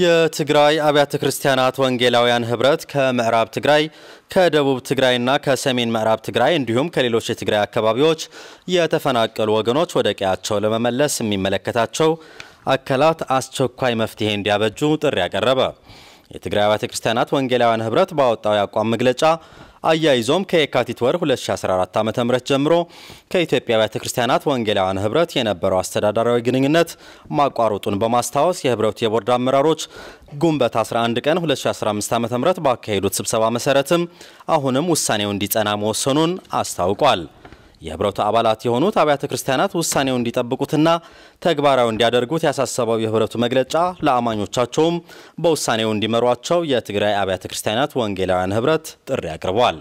የትግራይ አብያተ ክርስቲያናት ወንጌላውያን ህብረት ከምዕራብ ትግራይ ከደቡብ ትግራይና ከሰሜን ምዕራብ ትግራይ እንዲሁም ከሌሎች የትግራይ አካባቢዎች የተፈናቀሉ ወገኖች ወደ ቀያቸው ለመመለስ የሚመለከታቸው አካላት አስቸኳይ መፍትሄ እንዲያበጁ ጥሪ ያቀረበ የትግራይ አብያተ ክርስቲያናት ወንጌላውያን ህብረት ባወጣው የአቋም መግለጫ አያይዞም ከየካቲት ወር 2014 ዓ ም ጀምሮ ከኢትዮጵያ ቤተ ክርስቲያናት ወንጌላውያን ህብረት የነበረው አስተዳደራዊ ግንኙነት ማቋረጡን በማስታወስ የህብረቱ የቦርድ አመራሮች ግንቦት 11 ቀን 2015 ዓ ም ባካሄዱት ስብሰባ መሰረትም አሁንም ውሳኔው እንዲጸና መወሰኑን አስታውቋል። የህብረቱ አባላት የሆኑት አብያተ ክርስቲያናት ውሳኔው እንዲጠብቁትና ተግባራዊ እንዲያደርጉት ያሳሰበው የህብረቱ መግለጫ ለአማኞቻቸውም በውሳኔው እንዲመሯቸው የትግራይ አብያተ ክርስቲያናት ወንጌላውያን ህብረት ጥሪ አቅርቧል።